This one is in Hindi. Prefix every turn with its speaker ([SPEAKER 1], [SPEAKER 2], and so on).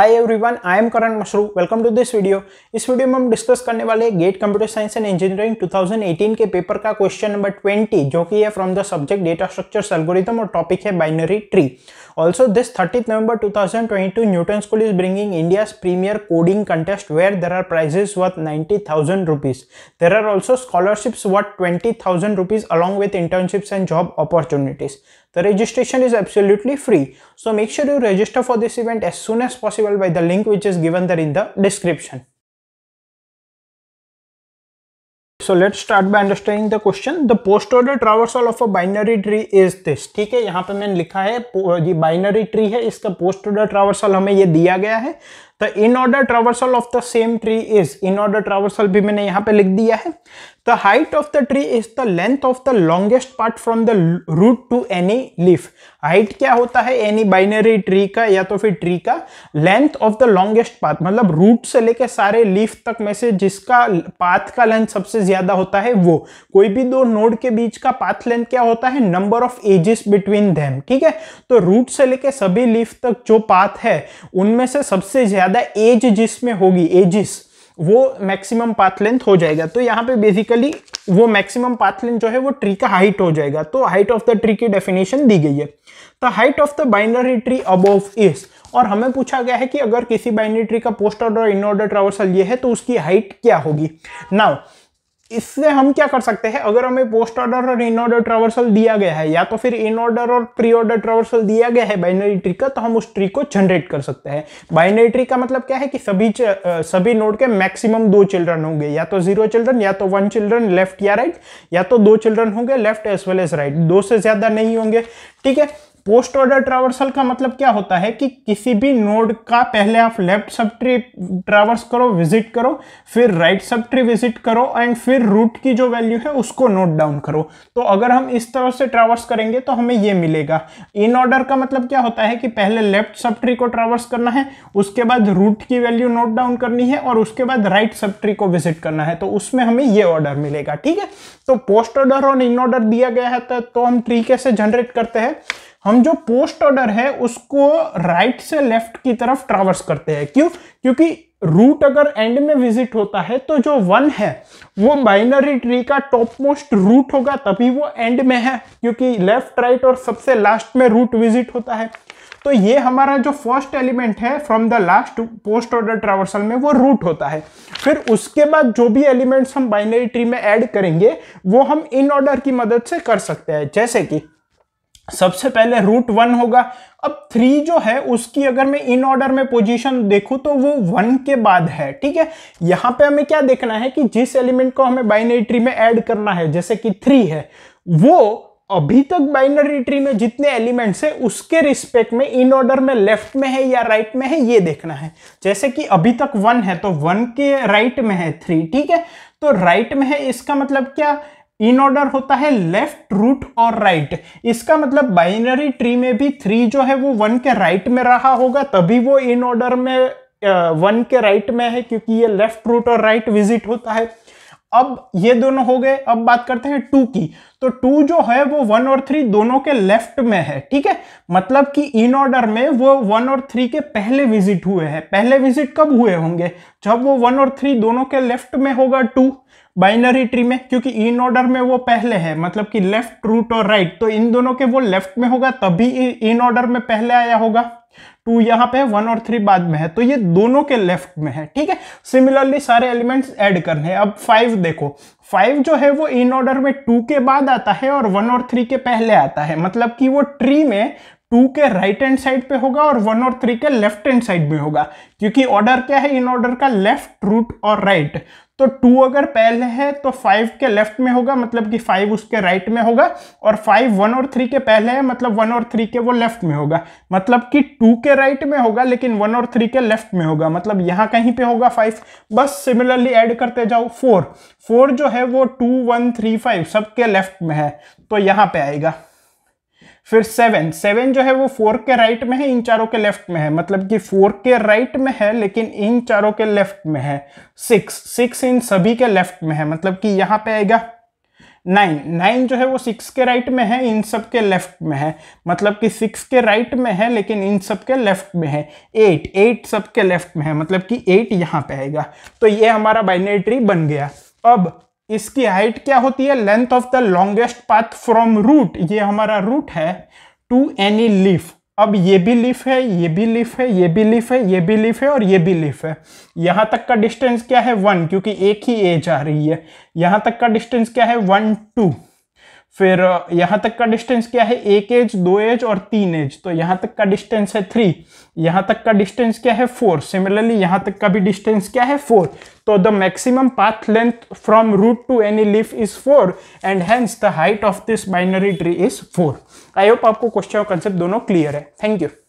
[SPEAKER 1] Hi everyone I am Karan Mashru welcome to this video इस वीडियो में हम डिस्कस करने वाले GATE computer science and engineering 2018 के पेपर का क्वेश्चन नंबर 20 जो कि है from the subject data structures algorithm और टॉपिक है binary tree also this thirty November two thousand twenty two Newton school is bringing India premier coding contest where there are prizes worth ninety thousand rupees there are also scholarships worth twenty thousand rupees along with internships and job opportunities The registration is absolutely free. So make sure you register for this event as soon as possible by the link which is given there in the description. So let's start by understanding the question. The post-order traversal of a binary tree is this. ठीक है यहाँ पे मैंने लिखा है ये binary tree है इसका post-order traversal हमें ये दिया गया है तो in order traversal of the same tree is in order traversal भी मैंने यहाँ पे लिख दिया है the height of the tree is the length of the longest part from the root to any leaf height क्या होता है एनी बाइनरी ट्री का या तो फिर ट्री का length of the longest path मतलब रूट से लेके सारे लीफ तक में से जिसका पाथ का लेंथ सबसे ज्यादा होता है वो कोई भी दो नोड के बीच का पाथ लेंथ क्या होता है number of edges between them ठीक है तो रूट से लेके सभी लीफ तक जो पाथ है उनमें से सबसे ज्यादा ज़्यादा एज जिसमें होगी एजिस वो मैक्सिमम पाथ लेंथ हो जाएगा तो यहाँ पे बेसिकली वो मैक्सिमम पाथ लेंथ जो है वो ट्री का हाइट हो जाएगा तो हाइट ऑफ द ट्री की डेफिनेशन दी गई है the height of the binary tree above is और हमें पूछा गया है कि अगर किसी बाइनरी ट्री का post order in order traversal ये है तो उसकी हाइट क्या होगी नाउ इससे हम क्या कर सकते हैं अगर हमें पोस्ट ऑर्डर और इन ऑर्डर ट्रावर्सल दिया गया है या तो फिर इन ऑर्डर और प्री ऑर्डर ट्रावर्सल दिया गया है बाइनरी ट्री का तो हम उस ट्री को जनरेट कर सकते हैं बाइनरी ट्री का मतलब क्या है कि सभी सभी नोड के मैक्सिमम दो चिल्ड्रन होंगे या तो जीरो चिल्ड्रन या तो वन चिल्ड्रन लेफ्ट या राइट या तो दो चिल्ड्रन होंगे left as well as right दो से ज्यादा नहीं होंगे ठीक है पोस्ट ऑर्डर ट्रावर्सल का मतलब क्या होता है कि किसी भी नोड का पहले आप लेफ्ट सब ट्री ट्रावर्स करो विजिट करो फिर राइट सब ट्री विजिट करो एंड फिर रूट की जो वैल्यू है उसको नोट डाउन करो तो अगर हम इस तरह से ट्रावर्स करेंगे तो हमें ये मिलेगा इन ऑर्डर का मतलब क्या होता है कि पहले लेफ्ट सब ट्री को ट्रावर्स करना है उसके बाद रूट की वैल्यू नोट डाउन करनी है और उसके बाद राइट सब ट्री को विजिट करना है तो उसमें हमें ये ऑर्डर मिलेगा ठीक है तो पोस्ट ऑर्डर और इन ऑर्डर दिया गया है तो, तो हम ट्री कैसे जनरेट करते हैं हम जो पोस्ट ऑर्डर है उसको राइट से लेफ्ट की तरफ ट्रावर्स करते हैं क्यों क्योंकि रूट अगर एंड में विजिट होता है तो जो वन है वो बाइनरी ट्री का टॉप मोस्ट रूट होगा तभी वो एंड में है क्योंकि लेफ्ट राइट और सबसे लास्ट में रूट विजिट होता है तो ये हमारा जो फर्स्ट एलिमेंट है from the last post order traversal में वो रूट होता है फिर उसके बाद जो भी एलिमेंट्स हम बाइनरी ट्री में ऐड करेंगे वो हम इन ऑर्डर की मदद से कर सकते हैं जैसे कि सबसे पहले रूट वन होगा अब थ्री जो है उसकी अगर मैं इन ऑर्डर में पोजीशन देखूं तो वो वन के बाद है ठीक है यहां पे हमें क्या देखना है कि जिस एलिमेंट को हमें बाइनरी ट्री में ऐड करना है जैसे कि थ्री है वो अभी तक बाइनरी ट्री में जितने एलिमेंट्स है उसके रिस्पेक्ट में इन ऑर्डर में लेफ्ट में है या राइट में है ये देखना है जैसे कि अभी तक वन है तो वन के राइट में है थ्री ठीक है तो राइट में है इसका मतलब क्या इन ऑर्डर होता है लेफ्ट रूट और राइट इसका मतलब बाइनरी ट्री में भी थ्री जो है वो वन के राइट में रहा होगा तभी वो इन ऑर्डर में वन के राइट में है क्योंकि ये लेफ्ट रूट और राइट विजिट होता है अब ये दोनों हो गए अब बात करते हैं टू की तो टू जो है वो वन और थ्री दोनों के लेफ्ट में है ठीक है मतलब कि इन ऑर्डर में वो वन और थ्री के पहले विजिट हुए हैं पहले विजिट कब हुए होंगे जब वो वन और थ्री दोनों के लेफ्ट में होगा टू बाइनरी ट्री में क्योंकि इन ऑर्डर में वो पहले है मतलब कि लेफ्ट रूट और राइट तो इन दोनों के वो लेफ्ट में होगा तभी इन ऑर्डर में पहले आया होगा टू यहाँ पे वन और थ्री बाद में है तो ये दोनों के लेफ्ट में है ठीक है सिमिलरली सारे एलिमेंट्स ऐड करने हैं अब फाइव देखो फाइव जो है वो इन ऑर्डर में टू के बाद आता है और वन और थ्री के पहले आता है मतलब कि वो ट्री में टू के राइट हैंड साइड पे होगा और वन और थ्री के लेफ्ट हैंड साइड में होगा क्योंकि ऑर्डर क्या है इन ऑर्डर का लेफ्ट रूट और राइट तो टू अगर पहले है तो फाइव के लेफ्ट में होगा मतलब कि फाइव उसके राइट में होगा और फाइव वन और थ्री के पहले है मतलब वन और थ्री के वो लेफ्ट में होगा मतलब कि टू के राइट में होगा लेकिन वन और थ्री के लेफ्ट में होगा मतलब यहाँ कहीं पे होगा फाइव बस सिमिलरली ऐड करते जाओ फोर फोर जो है वो टू वन थ्री फाइव सबके लेफ्ट में है तो यहाँ पे आएगा फिर सेवन सेवन जो है वो फोर के राइट में है इन चारों के लेफ्ट में है मतलब कि फोर के राइट में है लेकिन इन चारों के लेफ्ट में है सिक्स सिक्स इन सभी के लेफ्ट में है मतलब कि यहाँ पे आएगा नाइन नाइन जो है वो सिक्स के राइट में है इन सब के लेफ्ट में है मतलब कि सिक्स के राइट में है लेकिन इन सब के लेफ्ट में है एट एट सब के लेफ्ट में है मतलब कि एट यहाँ पे आएगा तो ये हमारा बाइनेट्री बन गया अब इसकी हाइट क्या होती है length of the longest path from root ये हमारा रूट है टू एनी लीफ अब ये भी लीफ है ये भी लीफ है ये भी लीफ है ये भी लीफ है और ये भी लीफ है यहाँ तक का डिस्टेंस क्या है वन क्योंकि एक ही एज आ रही है यहाँ तक का डिस्टेंस क्या है वन टू फिर यहाँ तक का डिस्टेंस क्या है एक एज दो एज और तीन एज तो यहाँ तक का डिस्टेंस है थ्री यहाँ तक का डिस्टेंस क्या है फोर सिमिलरली यहाँ तक का भी डिस्टेंस क्या है फोर तो the maximum path length from root to any leaf is four and hence the height of this binary tree is four I hope आपको क्वेश्चन और कंसेप्ट दोनों क्लियर है थैंक यू